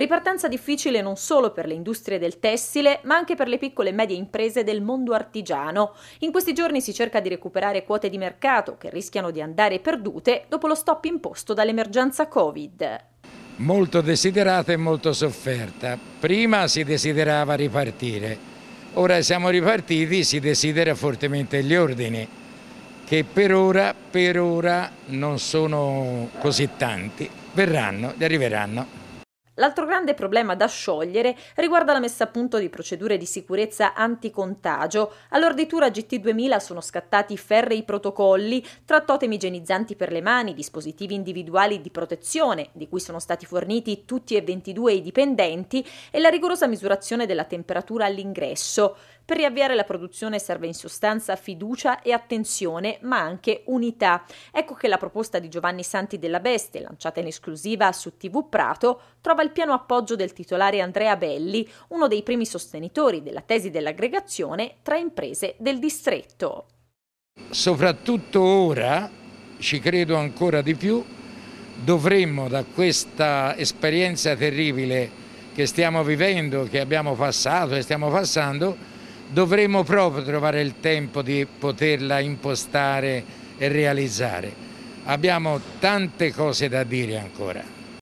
Ripartenza difficile non solo per le industrie del tessile, ma anche per le piccole e medie imprese del mondo artigiano. In questi giorni si cerca di recuperare quote di mercato che rischiano di andare perdute dopo lo stop imposto dall'emergenza Covid. Molto desiderata e molto sofferta. Prima si desiderava ripartire, ora siamo ripartiti, si desidera fortemente gli ordini, che per ora, per ora non sono così tanti. Verranno, arriveranno. L'altro grande problema da sciogliere riguarda la messa a punto di procedure di sicurezza anticontagio. All'orditura GT2000 sono scattati ferri protocolli tra totem igienizzanti per le mani, dispositivi individuali di protezione, di cui sono stati forniti tutti e 22 i dipendenti, e la rigorosa misurazione della temperatura all'ingresso. Per riavviare la produzione serve in sostanza fiducia e attenzione, ma anche unità. Ecco che la proposta di Giovanni Santi della Beste, lanciata in esclusiva su TV Prato, trova il al pieno appoggio del titolare Andrea Belli, uno dei primi sostenitori della tesi dell'aggregazione tra imprese del distretto. Soprattutto ora, ci credo ancora di più, dovremmo da questa esperienza terribile che stiamo vivendo, che abbiamo passato e stiamo passando, dovremmo proprio trovare il tempo di poterla impostare e realizzare. Abbiamo tante cose da dire ancora.